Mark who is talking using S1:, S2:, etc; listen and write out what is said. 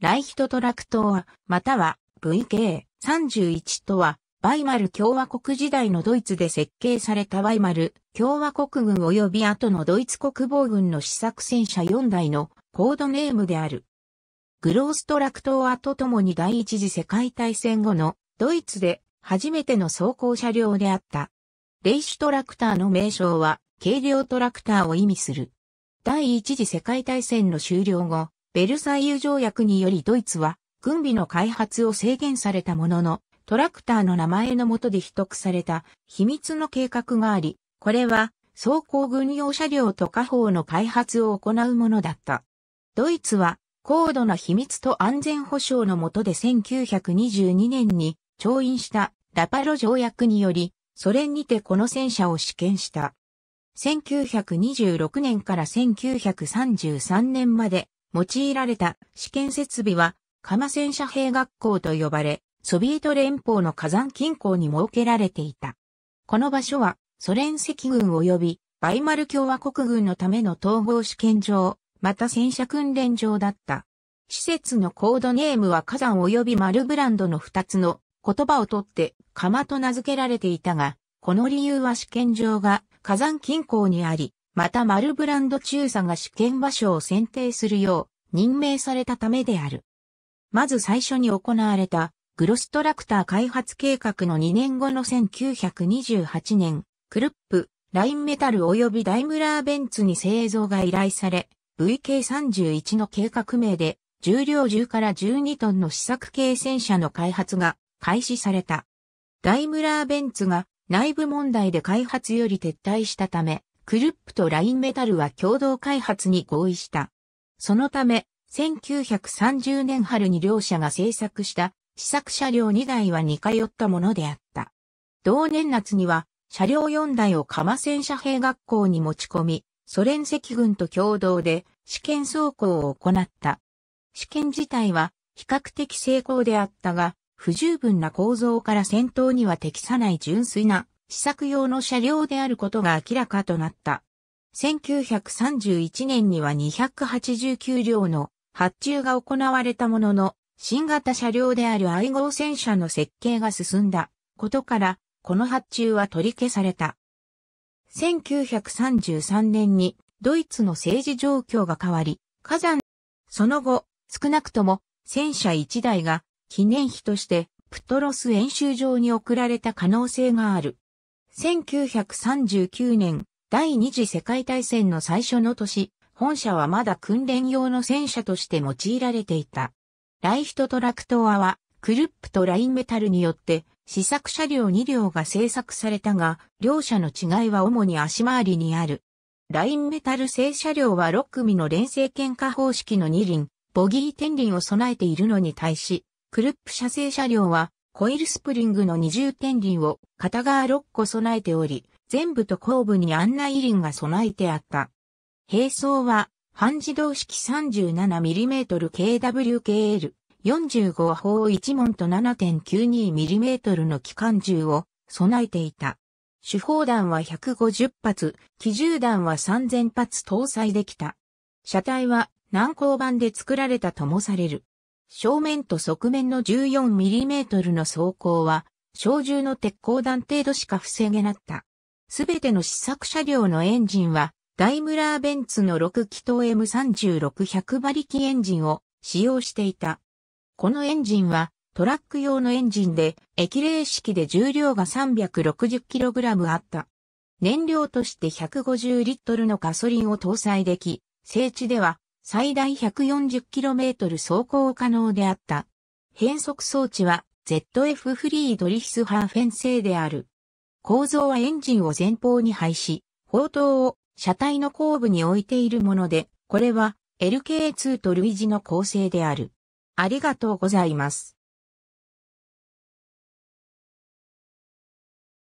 S1: ライヒトトラクトア、または VK31 とは、バイマル共和国時代のドイツで設計されたバイマル共和国軍及び後のドイツ国防軍の試作戦車4台のコードネームである。グローストラクトアとともに第一次世界大戦後のドイツで初めての装甲車両であった。レイシュトラクターの名称は軽量トラクターを意味する。第一次世界大戦の終了後、ベルサイユ条約によりドイツは軍備の開発を制限されたものの、トラクターの名前のもとで秘匿された秘密の計画があり、これは装甲軍用車両と火砲の開発を行うものだった。ドイツは高度な秘密と安全保障のもとで1922年に調印したラパロ条約により、ソ連にてこの戦車を試験した。1926年から1933年まで用いられた試験設備は、釜戦車兵学校と呼ばれ、ソビエト連邦の火山近郊に設けられていた。この場所は、ソ連赤軍及び、バイマル共和国軍のための統合試験場、また戦車訓練場だった。施設のコードネームは火山及び丸ブランドの2つの言葉をとって、釜と名付けられていたが、この理由は試験場が火山近郊にあり、またマルブランド中佐が主権場所を選定するよう任命されたためである。まず最初に行われたグロストラクター開発計画の2年後の1928年、クルップ、ラインメタル及びダイムラーベンツに製造が依頼され、VK31 の計画名で重量10から12トンの試作系戦車の開発が開始された。ダイムラーベンツが内部問題で開発より撤退したため、クルップとラインメタルは共同開発に合意した。そのため、1930年春に両社が製作した試作車両2台は似通ったものであった。同年夏には車両4台を釜戦車兵学校に持ち込み、ソ連赤軍と共同で試験走行を行った。試験自体は比較的成功であったが、不十分な構造から戦闘には適さない純粋な試作用の車両であることが明らかとなった。1931年には289両の発注が行われたものの、新型車両である愛号戦車の設計が進んだことから、この発注は取り消された。1933年にドイツの政治状況が変わり、火山、その後、少なくとも戦車1台が記念碑としてプトロス演習場に送られた可能性がある。1939年、第二次世界大戦の最初の年、本社はまだ訓練用の戦車として用いられていた。ライヒトトラクトアは、クルップとラインメタルによって、試作車両2両が製作されたが、両車の違いは主に足回りにある。ラインメタル製車両は6組の連成喧嘩方式の2輪、ボギー天輪を備えているのに対し、クルップ車製車両はコイルスプリングの二重天輪を片側6個備えており、全部と後部に案内輪が備えてあった。並走は半自動式 37mm KWKL 45砲1門と 7.92mm の機関銃を備えていた。手砲弾は150発、機銃弾は3000発搭載できた。車体は南鋼版で作られたともされる。正面と側面の 14mm の装甲は、小銃の鉄鋼弾程度しか防げなった。すべての試作車両のエンジンは、ダイムラーベンツの6気筒 M36100 馬力エンジンを使用していた。このエンジンは、トラック用のエンジンで、液冷式で重量が 360kg あった。燃料として150リットルのガソリンを搭載でき、聖地では最大 140km 走行可能であった。変速装置は ZF フリードリヒスハーフェン製である。構造はエンジンを前方に配し、砲塔を車体の後部に置いているもので、これは LK2 と類似の構成である。ありがとうございます。